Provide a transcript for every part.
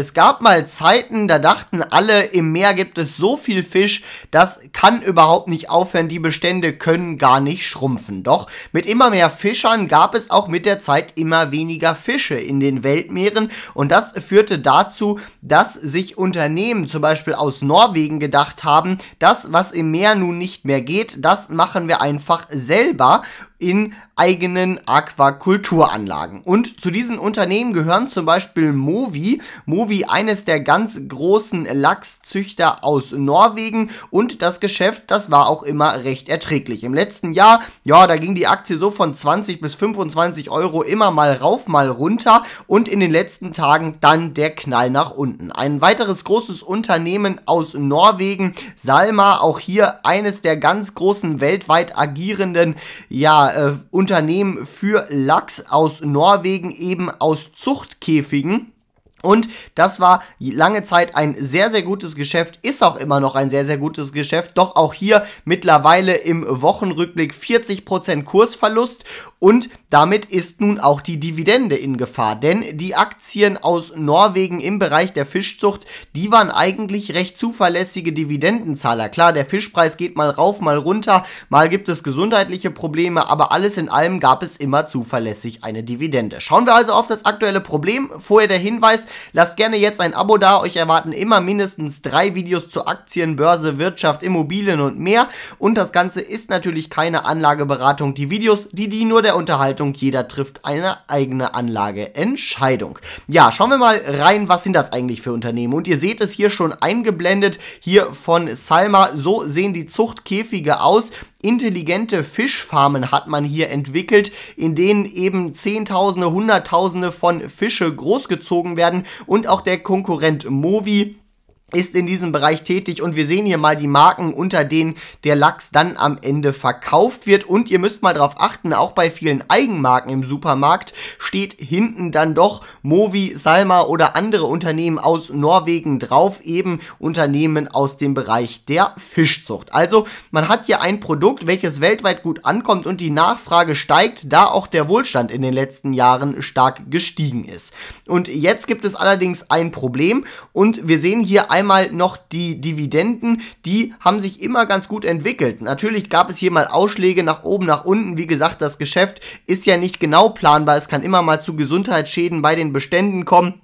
Es gab mal Zeiten, da dachten alle, im Meer gibt es so viel Fisch, das kann überhaupt nicht aufhören, die Bestände können gar nicht schrumpfen. Doch mit immer mehr Fischern gab es auch mit der Zeit immer weniger Fische in den Weltmeeren und das führte dazu, dass sich Unternehmen zum Beispiel aus Norwegen gedacht haben, das, was im Meer nun nicht mehr geht, das machen wir einfach selber in eigenen Aquakulturanlagen. Und zu diesen Unternehmen gehören zum Beispiel Movi. Movi Mowi, eines der ganz großen Lachszüchter aus Norwegen und das Geschäft, das war auch immer recht erträglich. Im letzten Jahr, ja, da ging die Aktie so von 20 bis 25 Euro immer mal rauf, mal runter und in den letzten Tagen dann der Knall nach unten. Ein weiteres großes Unternehmen aus Norwegen, Salma, auch hier eines der ganz großen weltweit agierenden ja, äh, Unternehmen für Lachs aus Norwegen, eben aus Zuchtkäfigen. Und das war lange Zeit ein sehr, sehr gutes Geschäft, ist auch immer noch ein sehr, sehr gutes Geschäft, doch auch hier mittlerweile im Wochenrückblick 40% Kursverlust und damit ist nun auch die Dividende in Gefahr, denn die Aktien aus Norwegen im Bereich der Fischzucht, die waren eigentlich recht zuverlässige Dividendenzahler. Klar, der Fischpreis geht mal rauf, mal runter, mal gibt es gesundheitliche Probleme, aber alles in allem gab es immer zuverlässig eine Dividende. Schauen wir also auf das aktuelle Problem. Vorher der Hinweis, Lasst gerne jetzt ein Abo da. Euch erwarten immer mindestens drei Videos zu Aktien, Börse, Wirtschaft, Immobilien und mehr. Und das Ganze ist natürlich keine Anlageberatung. Die Videos, die dienen nur der Unterhaltung. Jeder trifft eine eigene Anlageentscheidung. Ja, schauen wir mal rein, was sind das eigentlich für Unternehmen. Und ihr seht es hier schon eingeblendet, hier von Salma. So sehen die Zuchtkäfige aus. Intelligente Fischfarmen hat man hier entwickelt, in denen eben Zehntausende, Hunderttausende von Fische großgezogen werden und auch der Konkurrent Movi ist in diesem Bereich tätig und wir sehen hier mal die Marken, unter denen der Lachs dann am Ende verkauft wird und ihr müsst mal darauf achten, auch bei vielen Eigenmarken im Supermarkt steht hinten dann doch Movi, Salma oder andere Unternehmen aus Norwegen drauf, eben Unternehmen aus dem Bereich der Fischzucht. Also man hat hier ein Produkt, welches weltweit gut ankommt und die Nachfrage steigt, da auch der Wohlstand in den letzten Jahren stark gestiegen ist. Und jetzt gibt es allerdings ein Problem und wir sehen hier ein einmal noch die Dividenden, die haben sich immer ganz gut entwickelt. Natürlich gab es hier mal Ausschläge nach oben, nach unten. Wie gesagt, das Geschäft ist ja nicht genau planbar. Es kann immer mal zu Gesundheitsschäden bei den Beständen kommen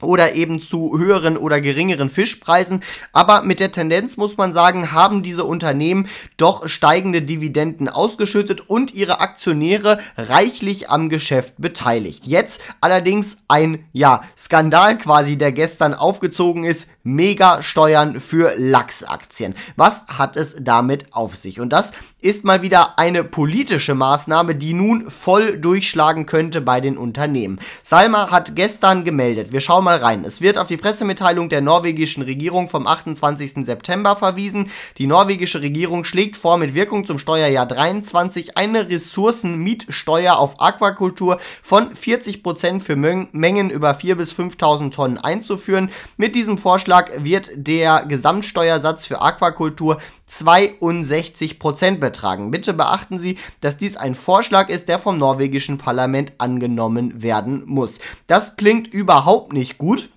oder eben zu höheren oder geringeren Fischpreisen. Aber mit der Tendenz muss man sagen, haben diese Unternehmen doch steigende Dividenden ausgeschüttet und ihre Aktionäre reichlich am Geschäft beteiligt. Jetzt allerdings ein, ja, Skandal quasi, der gestern aufgezogen ist. Megasteuern für Lachsaktien. Was hat es damit auf sich? Und das ist mal wieder eine politische Maßnahme, die nun voll durchschlagen könnte bei den Unternehmen. Salma hat gestern gemeldet. Wir schauen nochmal rein. Es wird auf die Pressemitteilung der norwegischen Regierung vom 28. September verwiesen. Die norwegische Regierung schlägt vor, mit Wirkung zum Steuerjahr 23 eine Ressourcenmietsteuer auf Aquakultur von 40% für Mengen über 4.000 bis 5.000 Tonnen einzuführen. Mit diesem Vorschlag wird der Gesamtsteuersatz für Aquakultur 62% betragen. Bitte beachten Sie, dass dies ein Vorschlag ist, der vom norwegischen Parlament angenommen werden muss. Das klingt überhaupt nicht gut.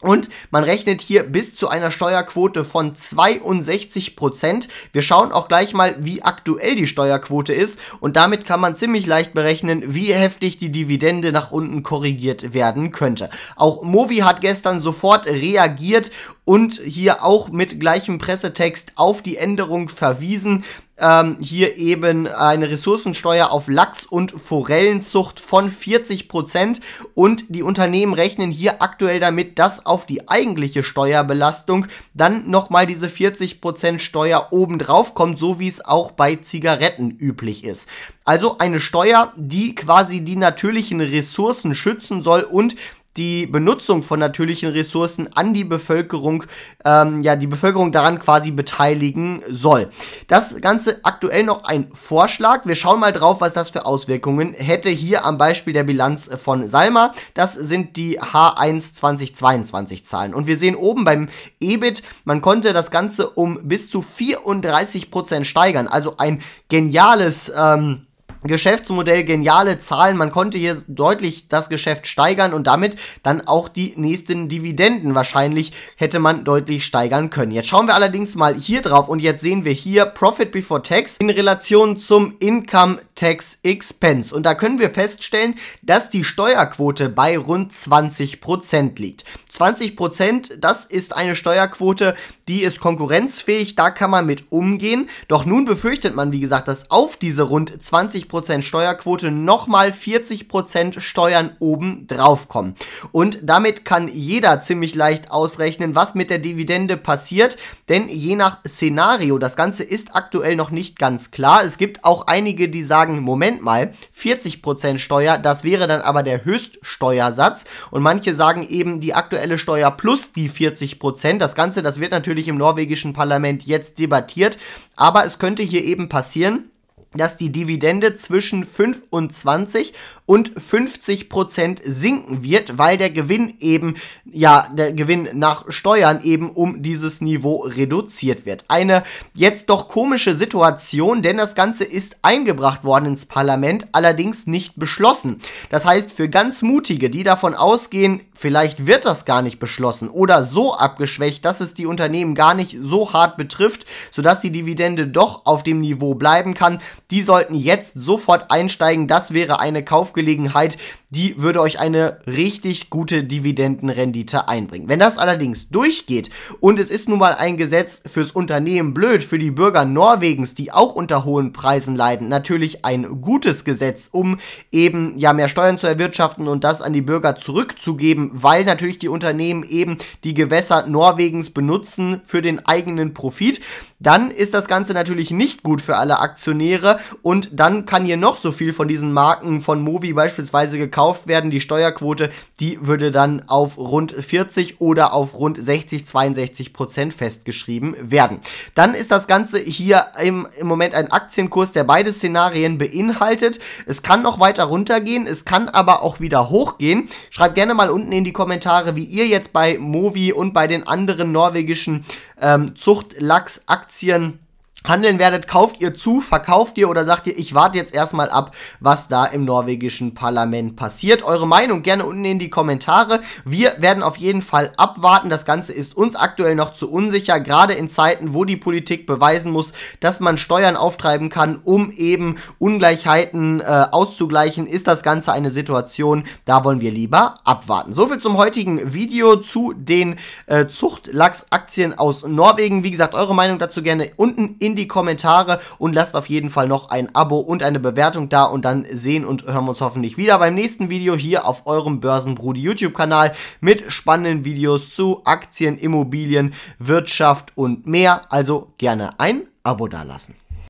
Und man rechnet hier bis zu einer Steuerquote von 62 Prozent. Wir schauen auch gleich mal, wie aktuell die Steuerquote ist. Und damit kann man ziemlich leicht berechnen, wie heftig die Dividende nach unten korrigiert werden könnte. Auch Movi hat gestern sofort reagiert und hier auch mit gleichem Pressetext auf die Änderung verwiesen ähm, hier eben eine Ressourcensteuer auf Lachs- und Forellenzucht von 40% und die Unternehmen rechnen hier aktuell damit, dass auf die eigentliche Steuerbelastung dann nochmal diese 40% Steuer obendrauf kommt, so wie es auch bei Zigaretten üblich ist. Also eine Steuer, die quasi die natürlichen Ressourcen schützen soll und die Benutzung von natürlichen Ressourcen an die Bevölkerung, ähm, ja, die Bevölkerung daran quasi beteiligen soll. Das Ganze aktuell noch ein Vorschlag. Wir schauen mal drauf, was das für Auswirkungen hätte. Hier am Beispiel der Bilanz von Salma. Das sind die H1 2022 Zahlen. Und wir sehen oben beim EBIT, man konnte das Ganze um bis zu 34% Prozent steigern. Also ein geniales, ähm, Geschäftsmodell geniale Zahlen. Man konnte hier deutlich das Geschäft steigern und damit dann auch die nächsten Dividenden wahrscheinlich hätte man deutlich steigern können. Jetzt schauen wir allerdings mal hier drauf und jetzt sehen wir hier Profit Before Tax in Relation zum Income Tax Expense. Und da können wir feststellen, dass die Steuerquote bei rund 20% liegt. 20%, das ist eine Steuerquote, die ist konkurrenzfähig, da kann man mit umgehen. Doch nun befürchtet man, wie gesagt, dass auf diese rund 20% Steuerquote nochmal 40% Steuern oben drauf kommen. Und damit kann jeder ziemlich leicht ausrechnen, was mit der Dividende passiert, denn je nach Szenario, das Ganze ist aktuell noch nicht ganz klar. Es gibt auch einige, die sagen, sagen, Moment mal, 40% Steuer, das wäre dann aber der Höchststeuersatz. Und manche sagen eben die aktuelle Steuer plus die 40%. Das Ganze, das wird natürlich im norwegischen Parlament jetzt debattiert. Aber es könnte hier eben passieren, dass die Dividende zwischen 25 und 50 Prozent sinken wird, weil der Gewinn eben, ja, der Gewinn nach Steuern eben um dieses Niveau reduziert wird. Eine jetzt doch komische Situation, denn das Ganze ist eingebracht worden ins Parlament, allerdings nicht beschlossen. Das heißt, für ganz Mutige, die davon ausgehen, vielleicht wird das gar nicht beschlossen oder so abgeschwächt, dass es die Unternehmen gar nicht so hart betrifft, sodass die Dividende doch auf dem Niveau bleiben kann, die sollten jetzt sofort einsteigen. Das wäre eine Kaufgelegenheit, die würde euch eine richtig gute Dividendenrendite einbringen. Wenn das allerdings durchgeht und es ist nun mal ein Gesetz fürs Unternehmen blöd, für die Bürger Norwegens, die auch unter hohen Preisen leiden, natürlich ein gutes Gesetz, um eben ja mehr Steuern zu erwirtschaften und das an die Bürger zurückzugeben, weil natürlich die Unternehmen eben die Gewässer Norwegens benutzen für den eigenen Profit, dann ist das Ganze natürlich nicht gut für alle Aktionäre, und dann kann hier noch so viel von diesen Marken von Movi beispielsweise gekauft werden. Die Steuerquote, die würde dann auf rund 40 oder auf rund 60, 62 Prozent festgeschrieben werden. Dann ist das Ganze hier im, im Moment ein Aktienkurs, der beide Szenarien beinhaltet. Es kann noch weiter runtergehen, es kann aber auch wieder hochgehen. Schreibt gerne mal unten in die Kommentare, wie ihr jetzt bei Movi und bei den anderen norwegischen ähm, Zuchtlachs-Aktien handeln werdet, kauft ihr zu, verkauft ihr oder sagt ihr, ich warte jetzt erstmal ab, was da im norwegischen Parlament passiert. Eure Meinung gerne unten in die Kommentare. Wir werden auf jeden Fall abwarten. Das Ganze ist uns aktuell noch zu unsicher, gerade in Zeiten, wo die Politik beweisen muss, dass man Steuern auftreiben kann, um eben Ungleichheiten äh, auszugleichen, ist das Ganze eine Situation, da wollen wir lieber abwarten. Soviel zum heutigen Video zu den äh, Zuchtlachsaktien aus Norwegen. Wie gesagt, eure Meinung dazu gerne unten in in die Kommentare und lasst auf jeden Fall noch ein Abo und eine Bewertung da und dann sehen und hören wir uns hoffentlich wieder beim nächsten Video hier auf eurem Börsenbrudi YouTube-Kanal mit spannenden Videos zu Aktien, Immobilien, Wirtschaft und mehr. Also gerne ein Abo da lassen.